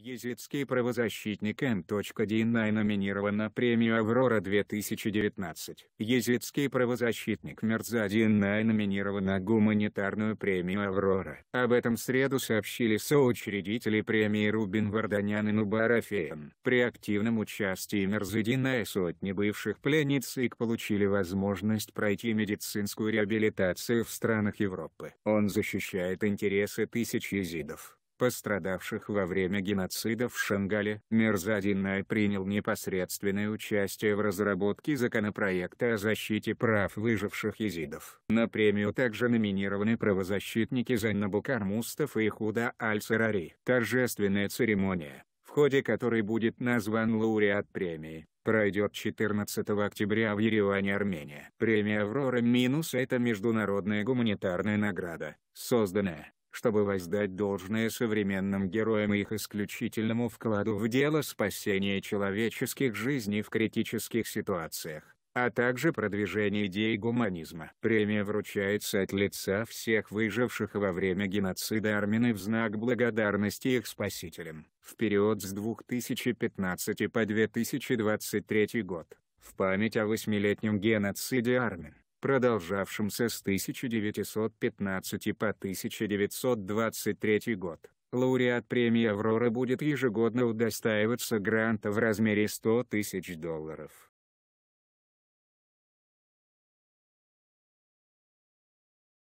Езидский правозащитник М.Динай номинирован на премию «Аврора-2019». Езидский правозащитник Мерза Динай номинирован на гуманитарную премию «Аврора». Об этом в среду сообщили соучредители премии Рубин Варданян и Нубар Афеян. При активном участии Мерзы Динай сотни бывших пленниц ИК получили возможность пройти медицинскую реабилитацию в странах Европы. Он защищает интересы тысяч езидов пострадавших во время геноцида в Шангале. Мерзадин принял непосредственное участие в разработке законопроекта о защите прав выживших езидов. На премию также номинированы правозащитники Занна Букар Мустаф и Худа Аль-Сарари. Торжественная церемония, в ходе которой будет назван лауреат премии, пройдет 14 октября в Ереване, Армения. Премия «Аврора Минус» — это международная гуманитарная награда, созданная, чтобы воздать должное современным героям и их исключительному вкладу в дело спасения человеческих жизней в критических ситуациях, а также продвижение идей гуманизма. Премия вручается от лица всех выживших во время геноцида Армины в знак благодарности их спасителям. В период с 2015 по 2023 год, в память о восьмилетнем геноциде Армин продолжавшимся с 1915 по 1923 год. Лауреат премии «Аврора» будет ежегодно удостаиваться гранта в размере 100 тысяч долларов.